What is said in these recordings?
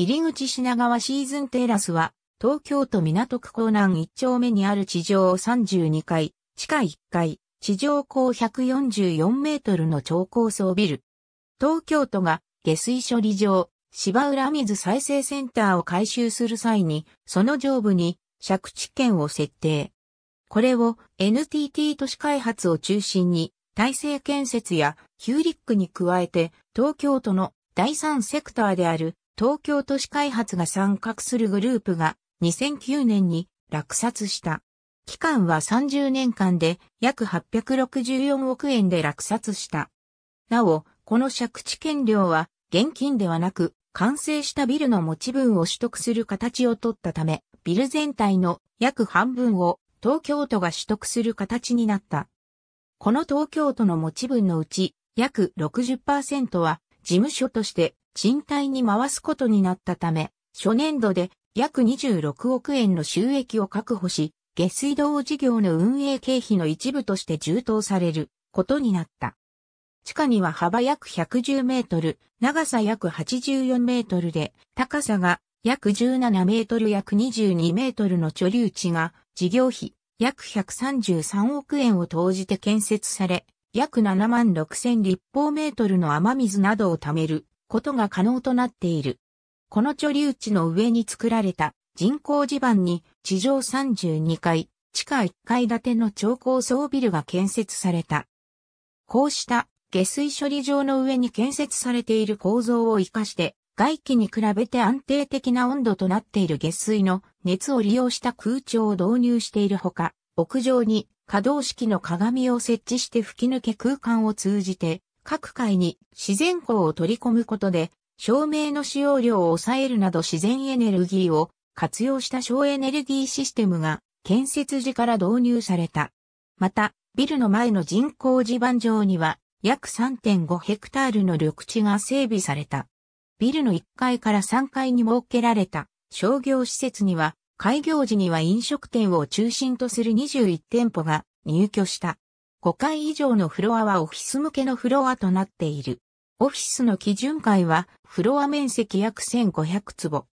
入口品川シーズンテラスは、東京都港区港南1丁目にある地上32階、地下1階、地上高144メートルの超高層ビル。東京都が下水処理場、芝浦水再生センターを改修する際に、その上部に借地権を設定。これを NTT 都市開発を中心に、体制建設やヒューリックに加えて、東京都の第三セクターである東京都市開発が参画するグループが2009年に落札した。期間は30年間で約864億円で落札した。なお、この借地権料は現金ではなく完成したビルの持ち分を取得する形を取ったため、ビル全体の約半分を東京都が取得する形になった。この東京都の持ち分のうち約60%は事務所として賃貸に回すことになったため、初年度で約26億円の収益を確保し、下水道事業の運営経費の一部として充当されることになった。地下には幅約110メートル、長さ約84メートルで、高さが約17メートル約22メートルの貯留地が事業費約133億円を投じて建設され、約7万6千立方メートルの雨水などを貯めることが可能となっている。この貯留地の上に作られた人工地盤に地上32階、地下1階建ての超高層ビルが建設された。こうした下水処理場の上に建設されている構造を活かして外気に比べて安定的な温度となっている下水の熱を利用した空調を導入しているほか、屋上に可動式の鏡を設置して吹き抜け空間を通じて、各階に自然光を取り込むことで、照明の使用量を抑えるなど自然エネルギーを活用した省エネルギーシステムが建設時から導入された。また、ビルの前の人工地盤上には約3.5ヘクタールの緑地が整備された。ビルの1階から3階に設けられた商業施設には開業時には飲食店を中心とする21店舗が入居した。5階以上のフロアはオフィス向けのフロアとなっている。オフィスの基準階はフロア面積約1500坪。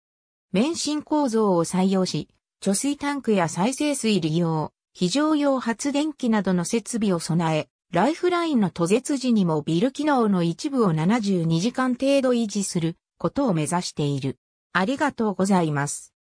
免震構造を採用し、貯水タンクや再生水利用、非常用発電機などの設備を備え、ライフラインの途絶時にもビル機能の一部を72時間程度維持することを目指している。ありがとうございます。